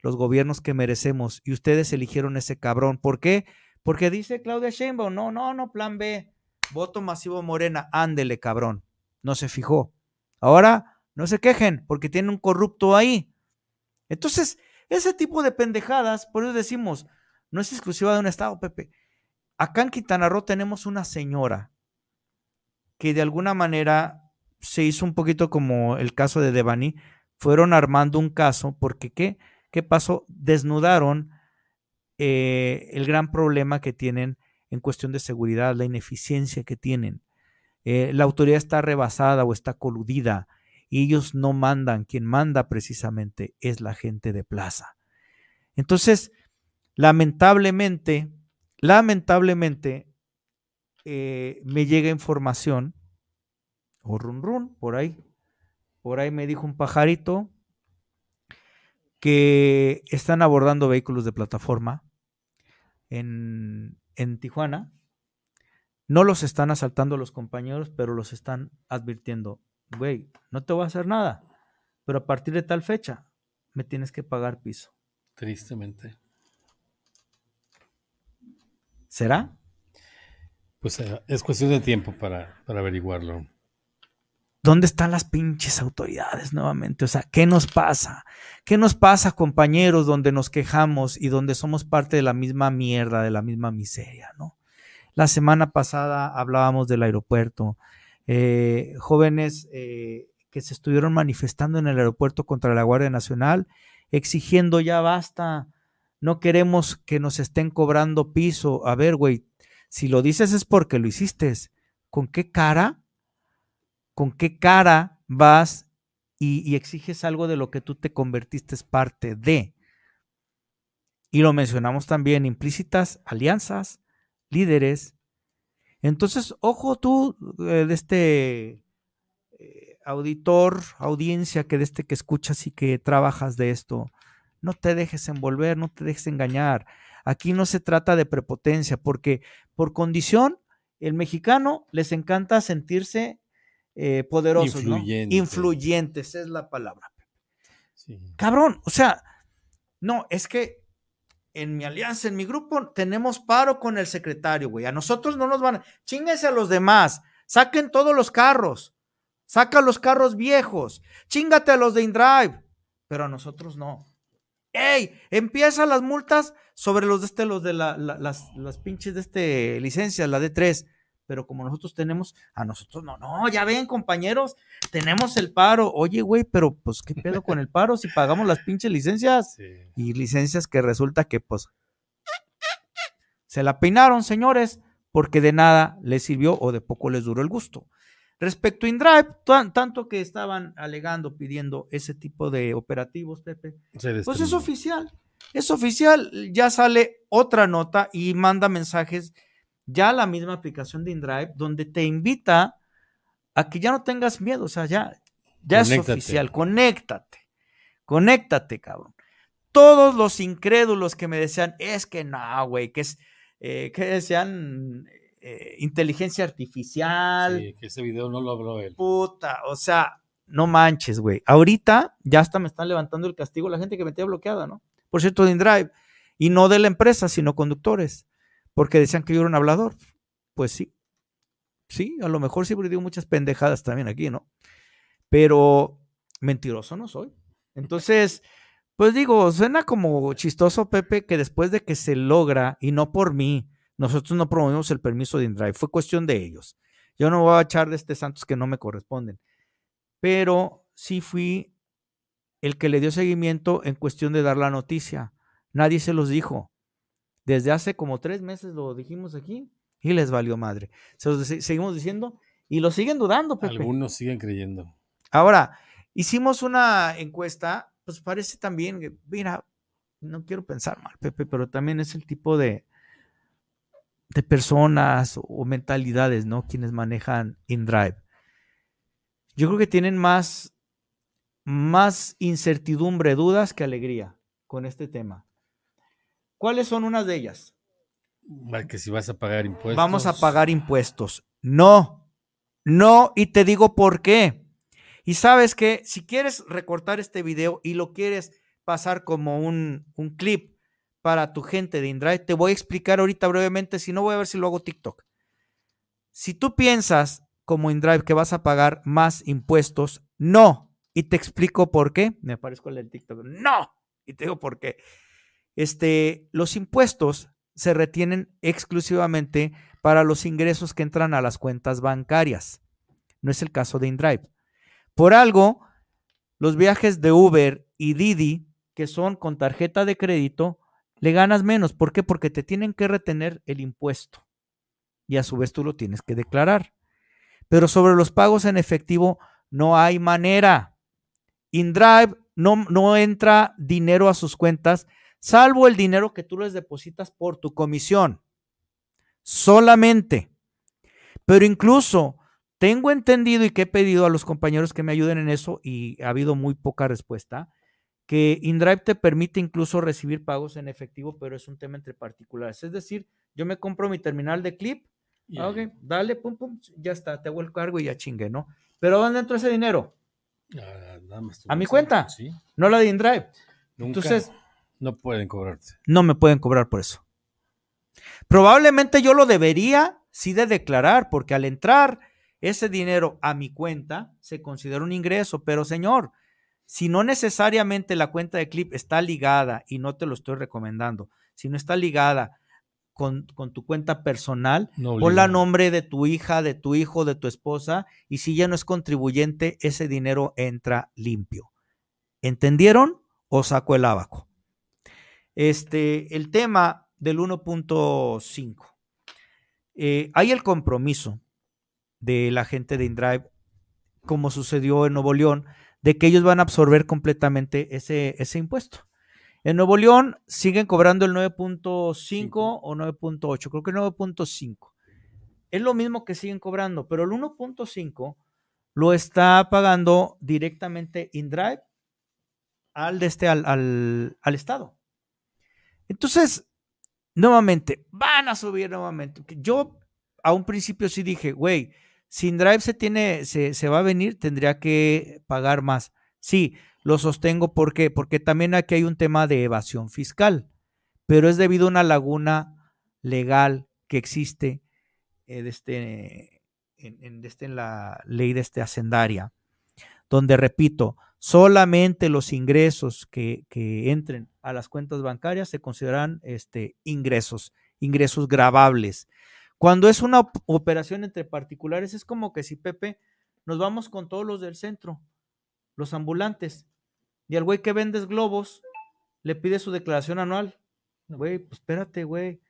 los gobiernos que merecemos y ustedes eligieron ese cabrón. ¿Por qué? Porque dice Claudia Sheinbaum, no, no, no, plan B, voto masivo Morena, ándele cabrón. No se fijó. Ahora, no se quejen porque tiene un corrupto ahí. Entonces, ese tipo de pendejadas, por eso decimos, no es exclusiva de un estado, Pepe. Acá en Quintana Roo tenemos una señora que de alguna manera se hizo un poquito como el caso de Devani, fueron armando un caso porque ¿qué, qué pasó? Desnudaron eh, el gran problema que tienen en cuestión de seguridad, la ineficiencia que tienen. Eh, la autoridad está rebasada o está coludida ellos no mandan, quien manda precisamente es la gente de plaza. Entonces, lamentablemente, lamentablemente, eh, me llega información, o run run, por ahí, por ahí me dijo un pajarito, que están abordando vehículos de plataforma en, en Tijuana. No los están asaltando los compañeros, pero los están advirtiendo güey, no te voy a hacer nada, pero a partir de tal fecha me tienes que pagar piso. Tristemente. ¿Será? Pues eh, es cuestión de tiempo para, para averiguarlo. ¿Dónde están las pinches autoridades nuevamente? O sea, ¿qué nos pasa? ¿Qué nos pasa, compañeros, donde nos quejamos y donde somos parte de la misma mierda, de la misma miseria, ¿no? La semana pasada hablábamos del aeropuerto, eh, jóvenes eh, que se estuvieron manifestando en el aeropuerto contra la Guardia Nacional, exigiendo ya basta, no queremos que nos estén cobrando piso. A ver, güey, si lo dices es porque lo hiciste. ¿Con qué cara? ¿Con qué cara vas y, y exiges algo de lo que tú te convertiste es parte de? Y lo mencionamos también, implícitas alianzas, líderes, entonces, ojo tú, eh, de este eh, auditor, audiencia que de este que escuchas y que trabajas de esto, no te dejes envolver, no te dejes engañar. Aquí no se trata de prepotencia, porque por condición, el mexicano les encanta sentirse eh, poderosos, ¿no? Influyentes, es la palabra. Cabrón, o sea, no, es que en mi alianza, en mi grupo, tenemos paro con el secretario, güey. A nosotros no nos van a. a los demás. Saquen todos los carros. Saca los carros viejos. ¡Chíngate a los de InDrive. Pero a nosotros no. ¡Ey! Empieza las multas sobre los de este, los de las, las pinches de este licencia, la D3 pero como nosotros tenemos, a nosotros no, no, ya ven, compañeros, tenemos el paro. Oye, güey, pero pues qué pedo con el paro si pagamos las pinches licencias. Y licencias que resulta que, pues, se la peinaron, señores, porque de nada les sirvió o de poco les duró el gusto. Respecto a InDrive, tanto que estaban alegando, pidiendo ese tipo de operativos, Pepe, pues es oficial, es oficial, ya sale otra nota y manda mensajes ya la misma aplicación de InDrive, donde te invita a que ya no tengas miedo, o sea, ya, es oficial, conéctate, conéctate, cabrón. Todos los incrédulos que me decían, es que no, güey, que es, eh, que eh, inteligencia artificial. Sí, que ese video no lo habló él. Puta, o sea, no manches, güey. Ahorita ya hasta me están levantando el castigo la gente que me tenía bloqueada, ¿no? Por cierto, de InDrive. Y no de la empresa, sino conductores porque decían que yo era un hablador. Pues sí, sí, a lo mejor siempre digo muchas pendejadas también aquí, ¿no? Pero mentiroso no soy. Entonces, pues digo, suena como chistoso, Pepe, que después de que se logra, y no por mí, nosotros no promovimos el permiso de InDrive, fue cuestión de ellos. Yo no voy a echar de este santos que no me corresponden, pero sí fui el que le dio seguimiento en cuestión de dar la noticia. Nadie se los dijo. Desde hace como tres meses lo dijimos aquí y les valió madre. seguimos diciendo y lo siguen dudando, Pepe. Algunos siguen creyendo. Ahora, hicimos una encuesta, pues parece también, que, mira, no quiero pensar mal, Pepe, pero también es el tipo de, de personas o mentalidades, ¿no? Quienes manejan InDrive. Yo creo que tienen más, más incertidumbre, dudas que alegría con este tema. ¿Cuáles son unas de ellas? Que si vas a pagar impuestos. Vamos a pagar impuestos. No, no, y te digo por qué. Y sabes que si quieres recortar este video y lo quieres pasar como un, clip para tu gente de InDrive, te voy a explicar ahorita brevemente, si no voy a ver si lo hago TikTok. Si tú piensas como InDrive que vas a pagar más impuestos, no. Y te explico por qué. Me aparezco el del TikTok. No. Y te digo por qué este, los impuestos se retienen exclusivamente para los ingresos que entran a las cuentas bancarias. No es el caso de InDrive. Por algo, los viajes de Uber y Didi, que son con tarjeta de crédito, le ganas menos. ¿Por qué? Porque te tienen que retener el impuesto y a su vez tú lo tienes que declarar. Pero sobre los pagos en efectivo no hay manera. InDrive no, no entra dinero a sus cuentas salvo el dinero que tú les depositas por tu comisión. Solamente. Pero incluso tengo entendido y que he pedido a los compañeros que me ayuden en eso y ha habido muy poca respuesta, que InDrive te permite incluso recibir pagos en efectivo, pero es un tema entre particulares. Es decir, yo me compro mi terminal de clip, ah, dale, pum, pum, ya está, te hago el cargo y ya chingue, ¿no? Pero ¿dónde entró ese dinero? Ah, a mi cuenta, sí. no la de InDrive. Entonces, no pueden cobrarte. No me pueden cobrar por eso. Probablemente yo lo debería, sí, de declarar, porque al entrar ese dinero a mi cuenta, se considera un ingreso, pero señor, si no necesariamente la cuenta de Clip está ligada, y no te lo estoy recomendando, si no está ligada con, tu cuenta personal, no la nombre de tu hija, de tu hijo, de tu esposa, y si ya no es contribuyente, ese dinero entra limpio. ¿Entendieron? O saco el abaco. Este, el tema del 1.5. Eh, hay el compromiso de la gente de InDrive, como sucedió en Nuevo León, de que ellos van a absorber completamente ese, impuesto. En Nuevo León siguen cobrando el 9.5 o 9.8, creo que 9.5. Es lo mismo que siguen cobrando, pero el 1.5 lo está pagando directamente InDrive al, de este, al Estado. Entonces, nuevamente, van a subir nuevamente. Yo a un principio sí dije, güey, sin drive se tiene, se, va a venir, tendría que pagar más. Sí, lo sostengo porque, porque también aquí hay un tema de evasión fiscal, pero es debido a una laguna legal que existe eh, este, en, este, en la ley de este hacendaria, donde repito, solamente los ingresos que entren a las cuentas bancarias se consideran este, ingresos, ingresos gravables. Cuando es una operación entre particulares, es como que si Pepe nos vamos con todos los del centro, los ambulantes, y al güey que vendes globos le pide su declaración anual. Güey, pues espérate, güey.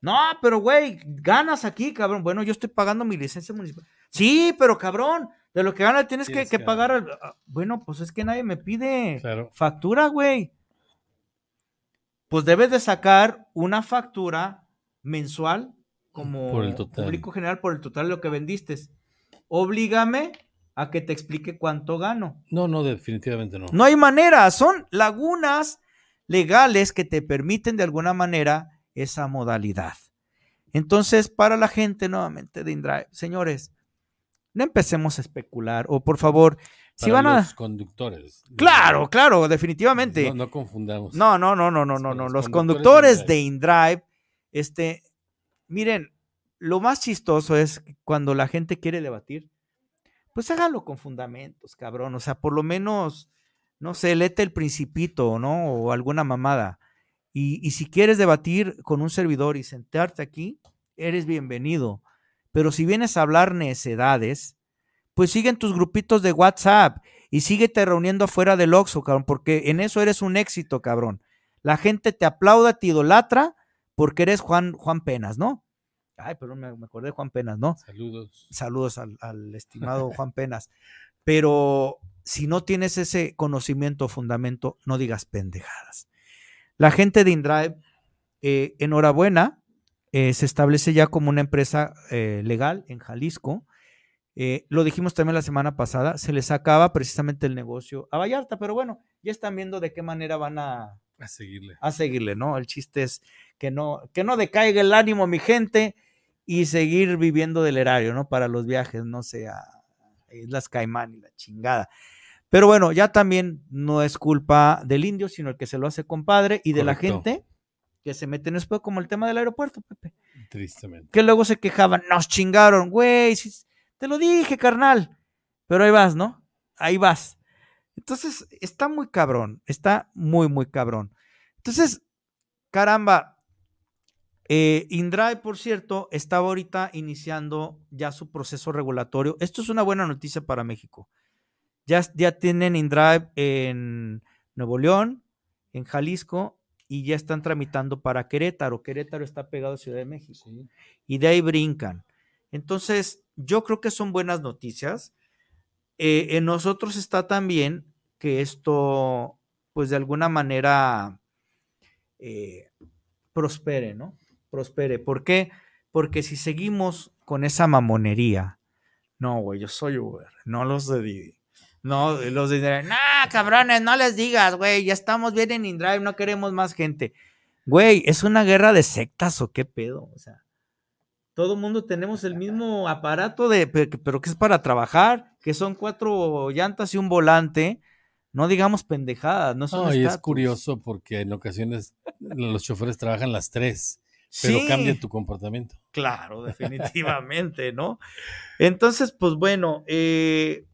No, pero güey, ganas aquí, cabrón. Bueno, yo estoy pagando mi licencia municipal. Sí, pero cabrón, de lo que gana tienes, que, pagar. Bueno, pues es que nadie me pide factura, güey pues debes de sacar una factura mensual como por el público general por el total de lo que vendiste. Oblígame a que te explique cuánto gano. No, no, definitivamente no. No hay manera, son lagunas legales que te permiten de alguna manera esa modalidad. Entonces, para la gente nuevamente de Indrive, señores, no empecemos a especular o por favor, los conductores. Claro, claro, definitivamente. No, no, confundamos. No, no, no, no, no, no, Los conductores, de InDrive, este, miren, lo más chistoso es cuando la gente quiere debatir, pues hágalo con fundamentos, cabrón. O sea, por lo menos, no sé, lete el principito, ¿no? O alguna mamada. Y, y si quieres debatir con un servidor y sentarte aquí, eres bienvenido. Pero si vienes a hablar necedades, pues sigue en tus grupitos de WhatsApp y síguete reuniendo afuera del Oxxo, cabrón, porque en eso eres un éxito, cabrón. La gente te aplauda, te idolatra porque eres Juan, Juan Penas, ¿no? Ay, perdón, me, acordé de Juan Penas, ¿no? Saludos. Saludos al, estimado Juan Penas. Pero si no tienes ese conocimiento fundamento, no digas pendejadas. La gente de InDrive, eh, enhorabuena, eh, se establece ya como una empresa eh, legal en Jalisco eh, lo dijimos también la semana pasada, se les acaba precisamente el negocio a Vallarta, pero bueno, ya están viendo de qué manera van a, seguirle. A seguirle, ¿no? El chiste es que no, que no decaiga el ánimo, mi gente, y seguir viviendo del erario, ¿no? Para los viajes, no sea las Islas Caimán y la chingada. Pero bueno, ya también no es culpa del indio, sino el que se lo hace compadre y de la gente que se mete en después, como el tema del aeropuerto, Pepe. Tristemente. Que luego se quejaban, nos chingaron, güey, te lo dije, carnal. Pero ahí vas, ¿no? Ahí vas. Entonces, está muy cabrón. Está muy, muy cabrón. Entonces, caramba. Eh, Indrive, por cierto, está ahorita iniciando ya su proceso regulatorio. Esto es una buena noticia para México. Ya, ya tienen Indrive en Nuevo León, en Jalisco, y ya están tramitando para Querétaro. Querétaro está pegado a Ciudad de México. Y de ahí brincan. Entonces, yo creo que son buenas noticias. Eh, en nosotros está también que esto, pues de alguna manera, eh, prospere, ¿no? Prospere. ¿Por qué? Porque si seguimos con esa mamonería, no, güey, yo soy Uber, no los de No, los de nah, cabrones, no les digas, güey, ya estamos bien en InDrive, no queremos más gente. Güey, ¿es una guerra de sectas o qué pedo? O sea, todo mundo tenemos el mismo aparato de, pero que es para trabajar, que son cuatro llantas y un volante. No digamos pendejadas, no son. No, y es curioso porque en ocasiones los choferes trabajan las tres, pero cambia tu comportamiento. Claro, definitivamente, ¿no? Entonces, pues bueno, eh,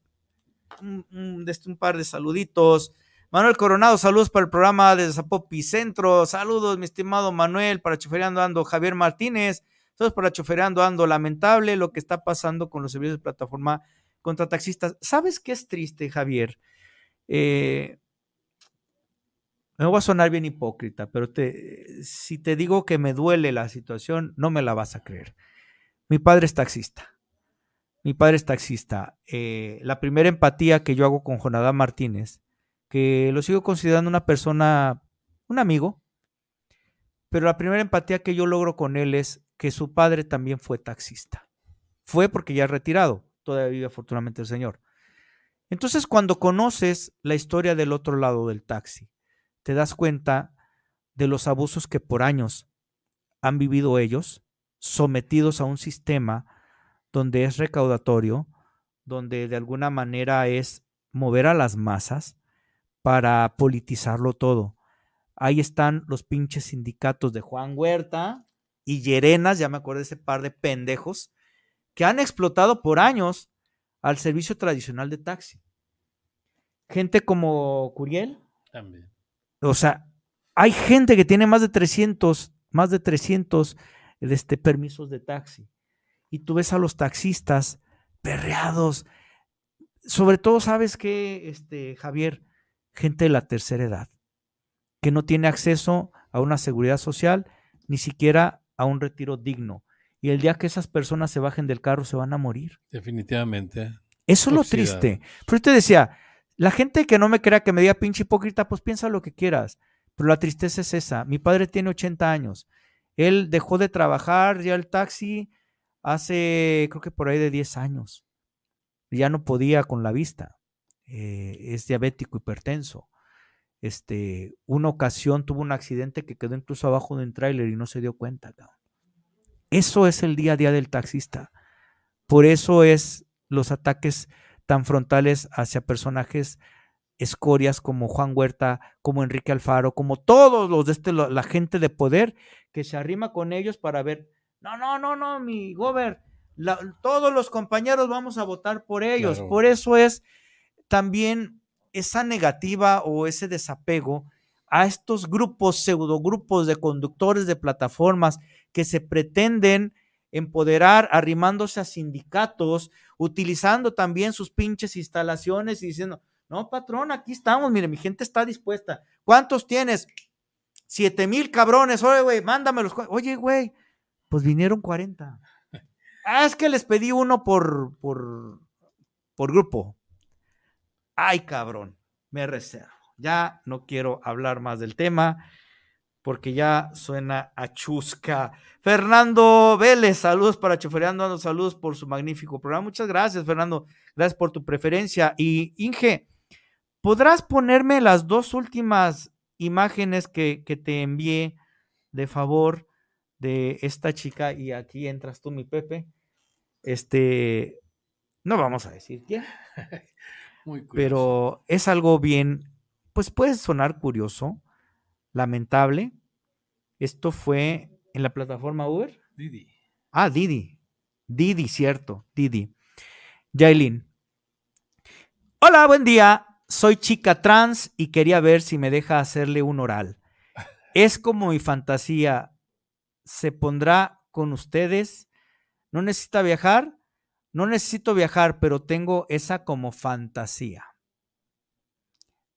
un, par de saluditos. Manuel Coronado, saludos para el programa desde Zapopi Centro. Saludos, mi estimado Manuel, para Chofereando Ando. Javier Martínez, entonces, para choferando ando, lamentable lo que está pasando con los servicios de plataforma contra taxistas. ¿Sabes qué es triste, Javier? Eh, me voy a sonar bien hipócrita, pero te, si te digo que me duele la situación, no me la vas a creer. Mi padre es taxista. Mi padre es taxista. Eh, la primera empatía que yo hago con Jonadán Martínez, que lo sigo considerando una persona, un amigo, pero la primera empatía que yo logro con él es que su padre también fue taxista. Fue porque ya retirado, todavía vive afortunadamente el señor. Entonces, cuando conoces la historia del otro lado del taxi, te das cuenta de los abusos que por años han vivido ellos, sometidos a un sistema donde es recaudatorio, donde de alguna manera es mover a las masas para politizarlo todo. Ahí están los pinches sindicatos de Juan Huerta, y Llerenas, ya me acuerdo de ese par de pendejos, que han explotado por años al servicio tradicional de taxi. Gente como Curiel. También. O sea, hay gente que tiene más de 300, más de 300 este, permisos de taxi. Y tú ves a los taxistas perreados. Sobre todo, ¿sabes que este, Javier? Gente de la tercera edad, que no tiene acceso a una seguridad social, ni siquiera a un retiro digno. Y el día que esas personas se bajen del carro se van a morir. Definitivamente. Eso es lo triste. Pero yo te decía, la gente que no me crea que me diga pinche hipócrita, pues piensa lo que quieras. Pero la tristeza es esa. Mi padre tiene 80 años. Él dejó de trabajar ya el taxi hace, creo que por ahí de 10 años. Ya no podía con la vista. Eh, es diabético, hipertenso este, una ocasión tuvo un accidente que quedó incluso abajo de un tráiler y no se dio cuenta. Eso es el día a día del taxista. Por eso es los ataques tan frontales hacia personajes escorias como Juan Huerta, como Enrique Alfaro, como todos los de este, la gente de poder que se arrima con ellos para ver, no, no, no, no, mi gober, todos los compañeros vamos a votar por ellos. Por eso es también esa negativa o ese desapego a estos grupos, grupos de conductores de plataformas que se pretenden empoderar arrimándose a sindicatos, utilizando también sus pinches instalaciones y diciendo, no, patrón, aquí estamos, mire, mi gente está dispuesta. ¿Cuántos tienes? Siete mil cabrones, oye, güey, los... Oye, güey, pues vinieron 40. Ah, es que les pedí uno por, por, por grupo ay cabrón, me reservo. Ya no quiero hablar más del tema porque ya suena a chusca. Fernando Vélez, saludos para Chofereando, saludos por su magnífico programa. Muchas gracias, Fernando. Gracias por tu preferencia. Y Inge, ¿podrás ponerme las dos últimas imágenes que, que te envié de favor de esta chica? Y aquí entras tú, mi Pepe. Este, no vamos a decir quién. Pero es algo bien, pues puede sonar curioso, lamentable. Esto fue en la plataforma Uber. Didi. Ah, Didi. Didi, cierto, Didi. Jailin. Hola, buen día. Soy chica trans y quería ver si me deja hacerle un oral. Es como mi fantasía. Se pondrá con ustedes. No necesita viajar no necesito viajar, pero tengo esa como fantasía.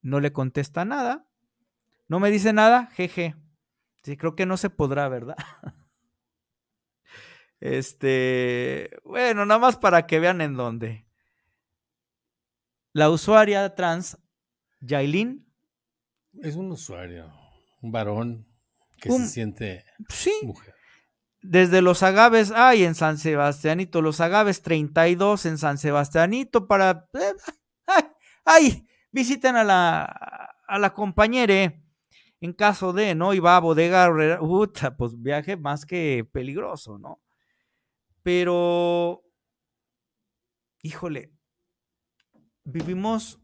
No le contesta nada. No me dice nada, jeje. Sí, creo que no se podrá, ¿verdad? Este, bueno, nada más para que vean en dónde. La usuaria trans, Yailin. Es un usuario, un varón que se siente mujer desde los agaves hay en San Sebastianito, los agaves 32 en San Sebastianito para... Eh, ay, visiten a la, a la eh, en caso de, ¿no? iba a bodega, pues viaje más que peligroso, ¿no? Pero, híjole, vivimos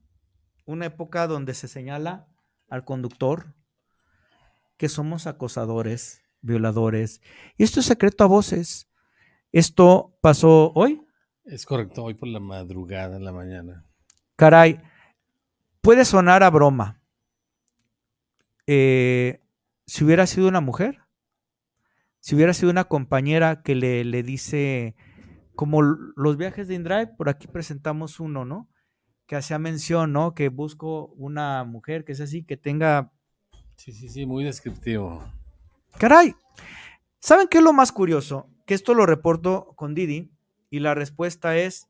una época donde se señala al conductor que somos acosadores violadores. Y esto es secreto a voces. Esto pasó hoy. Es correcto, hoy por la madrugada, en la mañana. Caray, puede sonar a broma. Eh, si hubiera sido una mujer, si hubiera sido una compañera que le, le dice, como los viajes de InDrive, por aquí presentamos uno, ¿no? Que hacía mención, ¿no? Que busco una mujer que sea así, que tenga... Sí, sí, sí, muy descriptivo. Caray, ¿saben qué es lo más curioso? Que esto lo reporto con Didi y la respuesta es,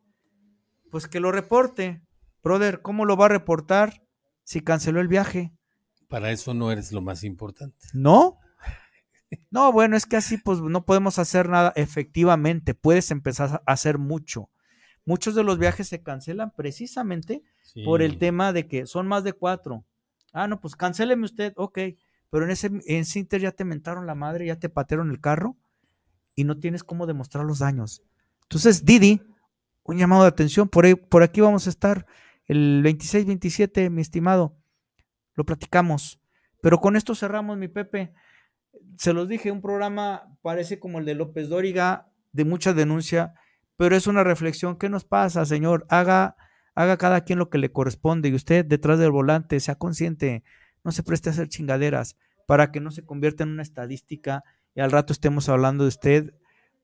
pues que lo reporte. Brother, ¿cómo lo va a reportar si canceló el viaje? Para eso no eres lo más importante. ¿No? No, bueno, es que así pues no podemos hacer nada. Efectivamente, puedes empezar a hacer mucho. Muchos de los viajes se cancelan precisamente por el tema de que son más de cuatro. Ah, no, pues cancéleme usted, ok. Pero en ese, en Sinter ya te mentaron la madre, ya te patearon el carro y no tienes cómo demostrar los daños. Entonces, Didi, un llamado de atención, por, por aquí vamos a estar el 26-27, mi estimado, lo platicamos. Pero con esto cerramos, mi Pepe. Se los dije, un programa parece como el de López Dóriga, de mucha denuncia, pero es una reflexión. ¿Qué nos pasa, señor? Haga, haga cada quien lo que le corresponde y usted detrás del volante, sea consciente no se preste a hacer chingaderas para que no se convierta en una estadística y al rato estemos hablando de usted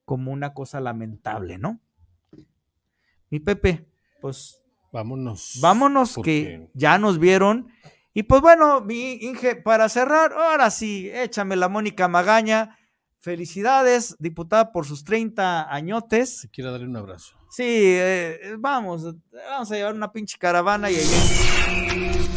como una cosa lamentable, ¿no? Mi Pepe, pues vámonos. Vámonos que ya nos vieron. Y pues bueno, mi Inge, para cerrar, ahora sí, échame la Mónica Magaña. Felicidades, diputada, por sus 30 añotes. Quiero darle un abrazo. Sí, eh, vamos, vamos a llevar una pinche caravana y ahí...